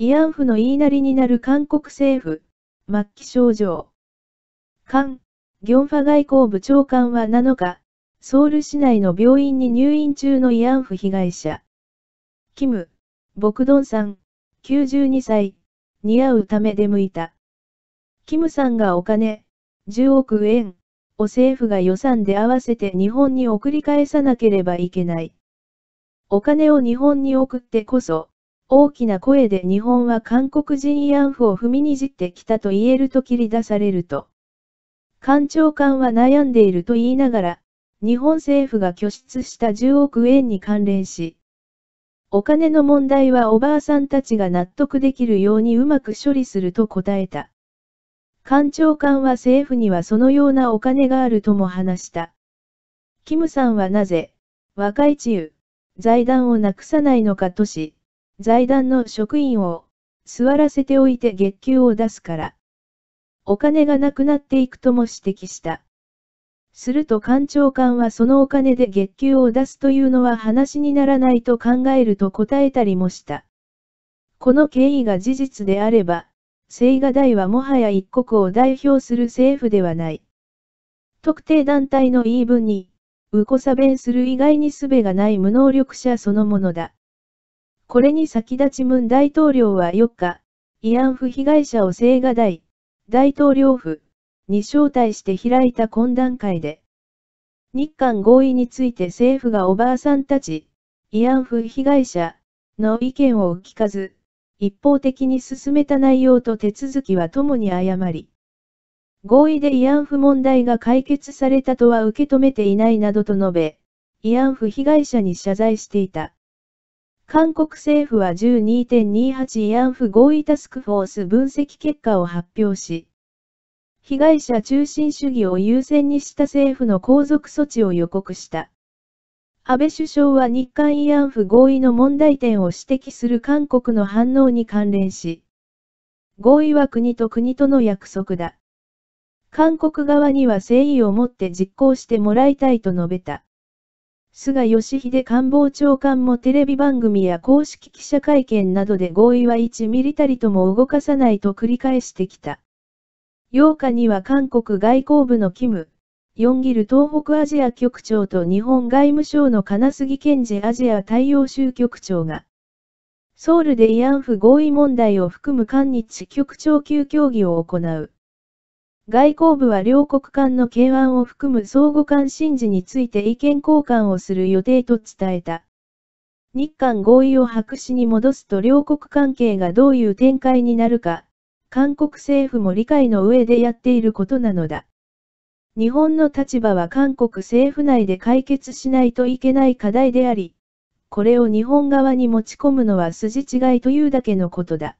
慰安婦の言いなりになる韓国政府、末期症状。韓、ギョンファ外交部長官は7日、ソウル市内の病院に入院中の慰安婦被害者。キム、ボクドンさん、92歳、似合うため出向いた。キムさんがお金、10億円、を政府が予算で合わせて日本に送り返さなければいけない。お金を日本に送ってこそ、大きな声で日本は韓国人慰安婦を踏みにじってきたと言えると切り出されると。官庁官は悩んでいると言いながら、日本政府が拠出した10億円に関連し、お金の問題はおばあさんたちが納得できるようにうまく処理すると答えた。官庁官は政府にはそのようなお金があるとも話した。キムさんはなぜ、若い治癒、財団をなくさないのかとし、財団の職員を座らせておいて月給を出すから。お金がなくなっていくとも指摘した。すると官庁官はそのお金で月給を出すというのは話にならないと考えると答えたりもした。この経緯が事実であれば、青瓦台はもはや一国を代表する政府ではない。特定団体の言い分に、うこさ弁する以外にすべがない無能力者そのものだ。これに先立ちムン大統領は4日、慰安婦被害者を青瓦台、大統領府に招待して開いた懇談会で、日韓合意について政府がおばあさんたち、慰安婦被害者の意見を聞かず、一方的に進めた内容と手続きはともに誤り、合意で慰安婦問題が解決されたとは受け止めていないなどと述べ、慰安婦被害者に謝罪していた。韓国政府は12.28慰安婦合意タスクフォース分析結果を発表し、被害者中心主義を優先にした政府の後続措置を予告した。安倍首相は日韓慰安婦合意の問題点を指摘する韓国の反応に関連し、合意は国と国との約束だ。韓国側には誠意を持って実行してもらいたいと述べた。菅義偉官房長官もテレビ番組や公式記者会見などで合意は1ミリたりとも動かさないと繰り返してきた。8日には韓国外交部のキム、ヨンギル東北アジア局長と日本外務省の金杉健治アジア太陽州局長が、ソウルで慰安婦合意問題を含む韓日局長級協議を行う。外交部は両国間の懸案を含む相互関心事について意見交換をする予定と伝えた。日韓合意を白紙に戻すと両国関係がどういう展開になるか、韓国政府も理解の上でやっていることなのだ。日本の立場は韓国政府内で解決しないといけない課題であり、これを日本側に持ち込むのは筋違いというだけのことだ。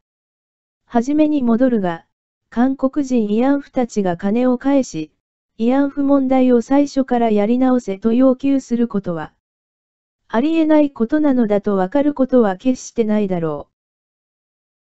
はじめに戻るが、韓国人慰安婦たちが金を返し、慰安婦問題を最初からやり直せと要求することは、ありえないことなのだとわかることは決してないだろう。